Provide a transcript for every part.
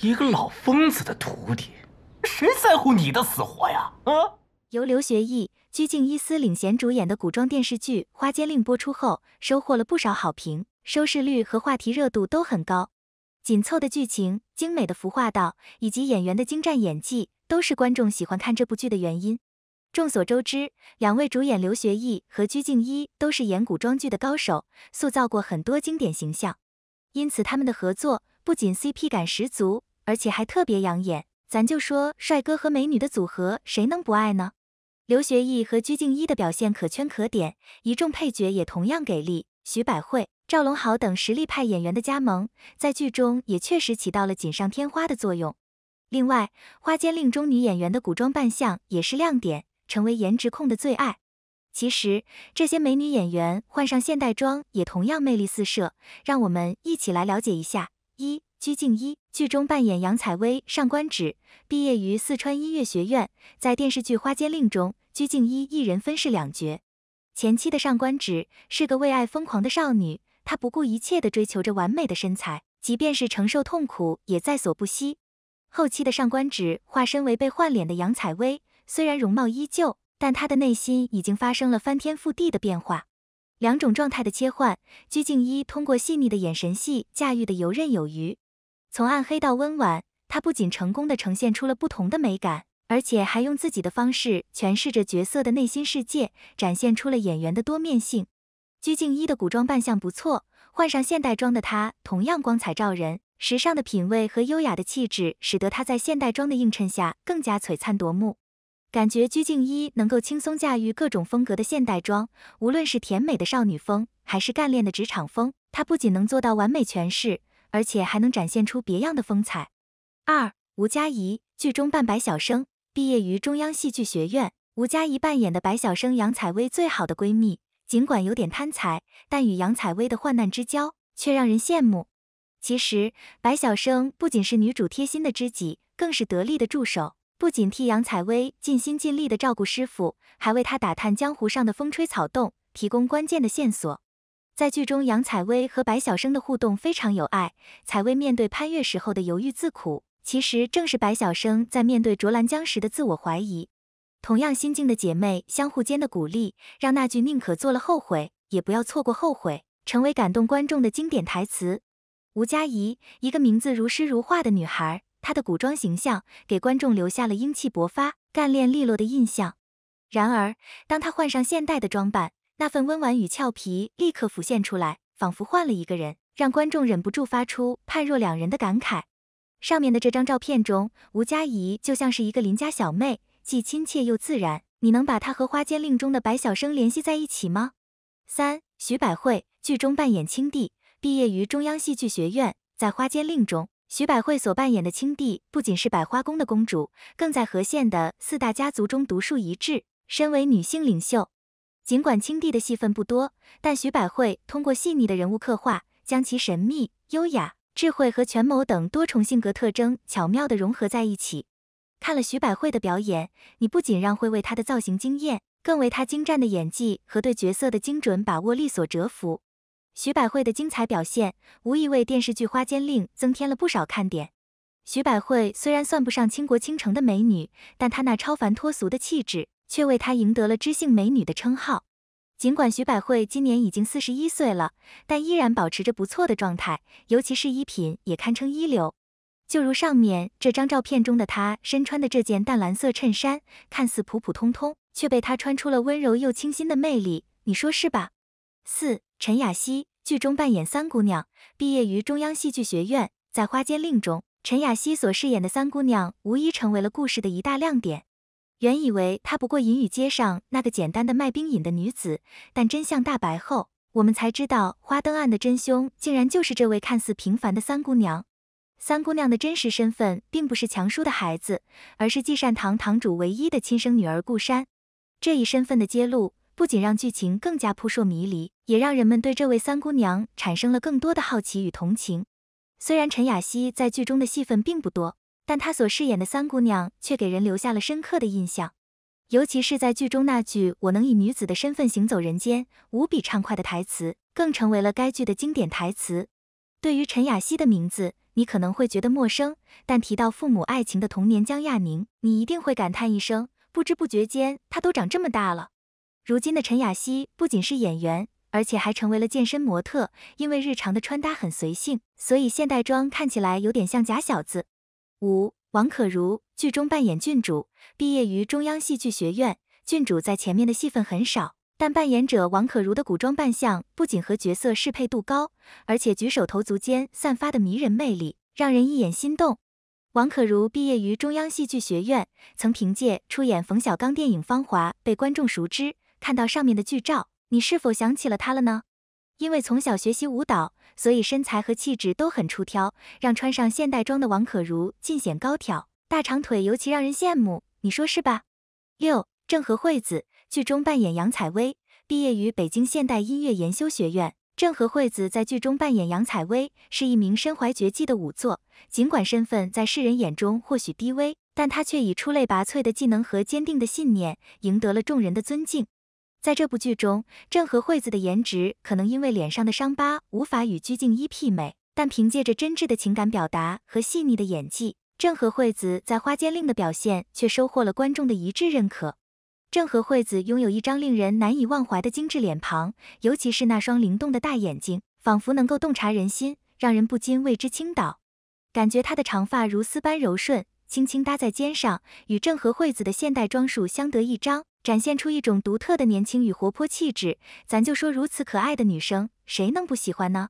一个老疯子的徒弟，谁在乎你的死活呀？啊！由刘学义、鞠婧祎司领衔主演的古装电视剧《花间令》播出后，收获了不少好评，收视率和话题热度都很高。紧凑的剧情、精美的服化道以及演员的精湛演技，都是观众喜欢看这部剧的原因。众所周知，两位主演刘学义和鞠婧祎都是演古装剧的高手，塑造过很多经典形象，因此他们的合作不仅 CP 感十足。而且还特别养眼，咱就说帅哥和美女的组合，谁能不爱呢？刘学义和鞠婧祎的表现可圈可点，一众配角也同样给力。徐百惠、赵龙豪等实力派演员的加盟，在剧中也确实起到了锦上添花的作用。另外，《花间令》中女演员的古装扮相也是亮点，成为颜值控的最爱。其实，这些美女演员换上现代装也同样魅力四射，让我们一起来了解一下一。鞠婧祎剧中扮演杨采薇、上官芷，毕业于四川音乐学院。在电视剧《花间令》中，鞠婧祎一人分饰两角。前期的上官芷是个为爱疯狂的少女，她不顾一切地追求着完美的身材，即便是承受痛苦也在所不惜。后期的上官芷化身为被换脸的杨采薇，虽然容貌依旧，但她的内心已经发生了翻天覆地的变化。两种状态的切换，鞠婧祎通过细腻的眼神戏驾驭的游刃有余。从暗黑到温婉，他不仅成功地呈现出了不同的美感，而且还用自己的方式诠释着角色的内心世界，展现出了演员的多面性。鞠婧祎的古装扮相不错，换上现代装的她同样光彩照人。时尚的品味和优雅的气质，使得她在现代装的映衬下更加璀璨夺目。感觉鞠婧祎能够轻松驾驭各种风格的现代装，无论是甜美的少女风，还是干练的职场风，她不仅能做到完美诠释。而且还能展现出别样的风采。二，吴佳怡剧中扮白小生，毕业于中央戏剧学院。吴佳怡扮演的白小生杨采薇最好的闺蜜，尽管有点贪财，但与杨采薇的患难之交却让人羡慕。其实，白小生不仅是女主贴心的知己，更是得力的助手。不仅替杨采薇尽心尽力的照顾师傅，还为她打探江湖上的风吹草动，提供关键的线索。在剧中，杨采薇和白晓生的互动非常有爱。采薇面对潘越时候的犹豫自苦，其实正是白晓生在面对卓兰江时的自我怀疑。同样心境的姐妹相互间的鼓励，让那句“宁可做了后悔，也不要错过后悔”成为感动观众的经典台词。吴佳怡，一个名字如诗如画的女孩，她的古装形象给观众留下了英气勃发、干练利落的印象。然而，当她换上现代的装扮，那份温婉与俏皮立刻浮现出来，仿佛换了一个人，让观众忍不住发出判若两人的感慨。上面的这张照片中，吴佳怡就像是一个邻家小妹，既亲切又自然。你能把她和《花间令》中的白晓生联系在一起吗？三，徐百惠剧中扮演青帝，毕业于中央戏剧学院。在《花间令》中，徐百惠所扮演的青帝不仅是百花宫的公主，更在河县的四大家族中独树一帜，身为女性领袖。尽管青帝的戏份不多，但徐百惠通过细腻的人物刻画，将其神秘、优雅、智慧和权谋等多重性格特征巧妙地融合在一起。看了徐百惠的表演，你不仅让会为她的造型惊艳，更为她精湛的演技和对角色的精准把握力所折服。徐百惠的精彩表现，无疑为电视剧《花间令》增添了不少看点。徐百惠虽然算不上倾国倾城的美女，但她那超凡脱俗的气质。却为她赢得了知性美女的称号。尽管徐百惠今年已经四十一岁了，但依然保持着不错的状态，尤其是衣品也堪称一流。就如上面这张照片中的她，身穿的这件淡蓝色衬衫，看似普普通通，却被她穿出了温柔又清新的魅力，你说是吧？四，陈雅希，剧中扮演三姑娘，毕业于中央戏剧学院。在《花间令》中，陈雅希所饰演的三姑娘，无疑成为了故事的一大亮点。原以为她不过银雨街上那个简单的卖冰饮的女子，但真相大白后，我们才知道花灯案的真凶竟然就是这位看似平凡的三姑娘。三姑娘的真实身份并不是强叔的孩子，而是济善堂堂主唯一的亲生女儿顾山。这一身份的揭露，不仅让剧情更加扑朔迷离，也让人们对这位三姑娘产生了更多的好奇与同情。虽然陈雅希在剧中的戏份并不多。但她所饰演的三姑娘却给人留下了深刻的印象，尤其是在剧中那句“我能以女子的身份行走人间，无比畅快”的台词，更成为了该剧的经典台词。对于陈雅希的名字，你可能会觉得陌生，但提到《父母爱情》的童年江亚宁，你一定会感叹一声：不知不觉间，她都长这么大了。如今的陈雅希不仅是演员，而且还成为了健身模特。因为日常的穿搭很随性，所以现代装看起来有点像假小子。五王可如剧中扮演郡主，毕业于中央戏剧学院。郡主在前面的戏份很少，但扮演者王可如的古装扮相不仅和角色适配度高，而且举手投足间散发的迷人魅力，让人一眼心动。王可如毕业于中央戏剧学院，曾凭借出演冯小刚电影《芳华》被观众熟知。看到上面的剧照，你是否想起了她了呢？因为从小学习舞蹈，所以身材和气质都很出挑，让穿上现代装的王可如尽显高挑大长腿，尤其让人羡慕，你说是吧？六，郑和惠子，剧中扮演杨采薇，毕业于北京现代音乐研修学院。郑和惠子在剧中扮演杨采薇，是一名身怀绝技的仵作。尽管身份在世人眼中或许低微，但她却以出类拔萃的技能和坚定的信念，赢得了众人的尊敬。在这部剧中，郑和惠子的颜值可能因为脸上的伤疤无法与鞠婧祎媲美，但凭借着真挚的情感表达和细腻的演技，郑和惠子在《花间令》的表现却收获了观众的一致认可。郑和惠子拥有一张令人难以忘怀的精致脸庞，尤其是那双灵动的大眼睛，仿佛能够洞察人心，让人不禁为之倾倒。感觉她的长发如丝般柔顺。轻轻搭在肩上，与郑和惠子的现代装束相得益彰，展现出一种独特的年轻与活泼气质。咱就说，如此可爱的女生，谁能不喜欢呢？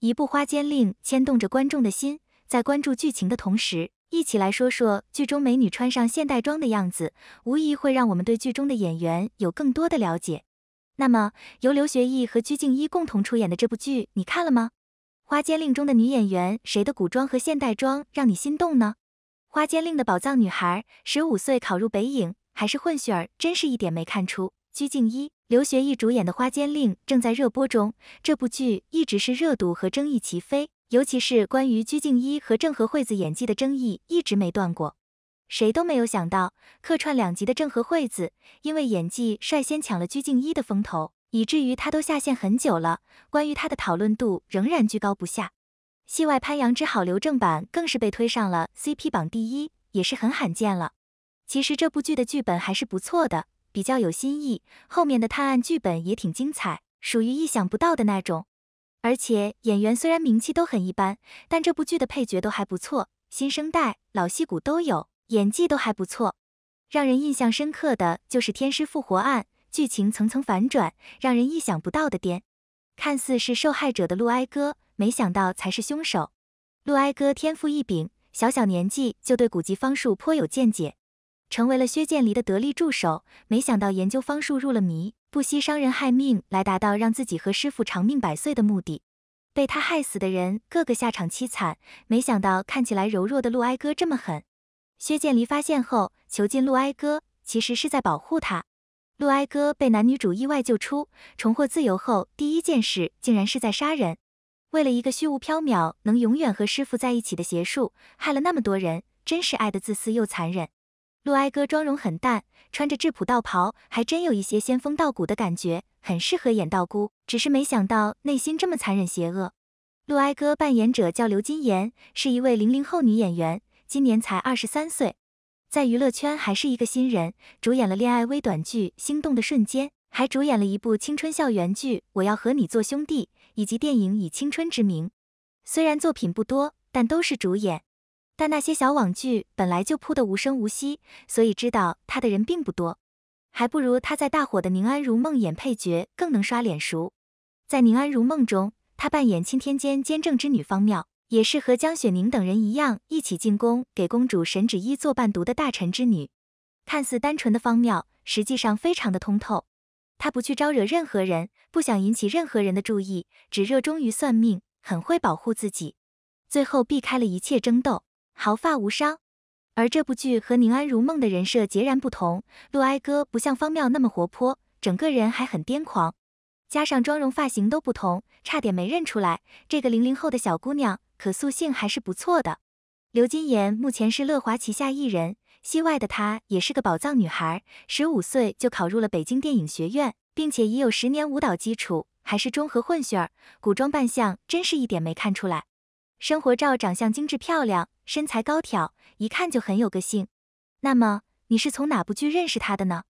一部《花间令》牵动着观众的心，在关注剧情的同时，一起来说说剧中美女穿上现代装的样子，无疑会让我们对剧中的演员有更多的了解。那么，由刘学义和鞠婧祎共同出演的这部剧，你看了吗？《花间令》中的女演员，谁的古装和现代装让你心动呢？《花间令》的宝藏女孩，十五岁考入北影，还是混血儿，真是一点没看出。鞠婧祎、刘学义主演的《花间令》正在热播中，这部剧一直是热度和争议齐飞，尤其是关于鞠婧祎和郑和惠子演技的争议一直没断过。谁都没有想到，客串两集的郑和惠子，因为演技率先抢了鞠婧祎的风头，以至于她都下线很久了，关于她的讨论度仍然居高不下。戏外潘阳之好刘正版更是被推上了 CP 榜第一，也是很罕见了。其实这部剧的剧本还是不错的，比较有新意，后面的探案剧本也挺精彩，属于意想不到的那种。而且演员虽然名气都很一般，但这部剧的配角都还不错，新生代、老戏骨都有，演技都还不错。让人印象深刻的就是天师复活案，剧情层层反转，让人意想不到的颠。看似是受害者的陆哀歌。没想到才是凶手。陆哀歌天赋异禀，小小年纪就对古籍方术颇有见解，成为了薛建离的得力助手。没想到研究方术入了迷，不惜伤人害命来达到让自己和师傅长命百岁的目的。被他害死的人个个下场凄惨。没想到看起来柔弱的陆哀歌这么狠。薛建离发现后，囚禁陆哀歌，其实是在保护他。陆哀歌被男女主意外救出，重获自由后，第一件事竟然是在杀人。为了一个虚无缥缈、能永远和师傅在一起的邪术，害了那么多人，真是爱的自私又残忍。陆哀歌妆容很淡，穿着质朴道袍，还真有一些仙风道骨的感觉，很适合演道姑。只是没想到内心这么残忍邪恶。陆哀歌扮演者叫刘金岩，是一位零零后女演员，今年才二十三岁，在娱乐圈还是一个新人，主演了恋爱微短剧《心动的瞬间》。还主演了一部青春校园剧《我要和你做兄弟》，以及电影《以青春之名》。虽然作品不多，但都是主演。但那些小网剧本来就铺的无声无息，所以知道他的人并不多。还不如他在大火的《宁安如梦》演配角更能刷脸熟。在《宁安如梦》中，他扮演钦天监监正之女方妙，也是和江雪宁等人一样一起进宫给公主沈芷依做伴读的大臣之女。看似单纯的方妙，实际上非常的通透。他不去招惹任何人，不想引起任何人的注意，只热衷于算命，很会保护自己，最后避开了一切争斗，毫发无伤。而这部剧和《宁安如梦》的人设截然不同，陆哀歌不像方妙那么活泼，整个人还很癫狂，加上妆容发型都不同，差点没认出来。这个零零后的小姑娘，可塑性还是不错的。刘金妍目前是乐华旗下艺人。戏外的她也是个宝藏女孩，十五岁就考入了北京电影学院，并且已有十年舞蹈基础，还是中和混血儿，古装扮相真是一点没看出来。生活照长相精致漂亮，身材高挑，一看就很有个性。那么你是从哪部剧认识她的呢？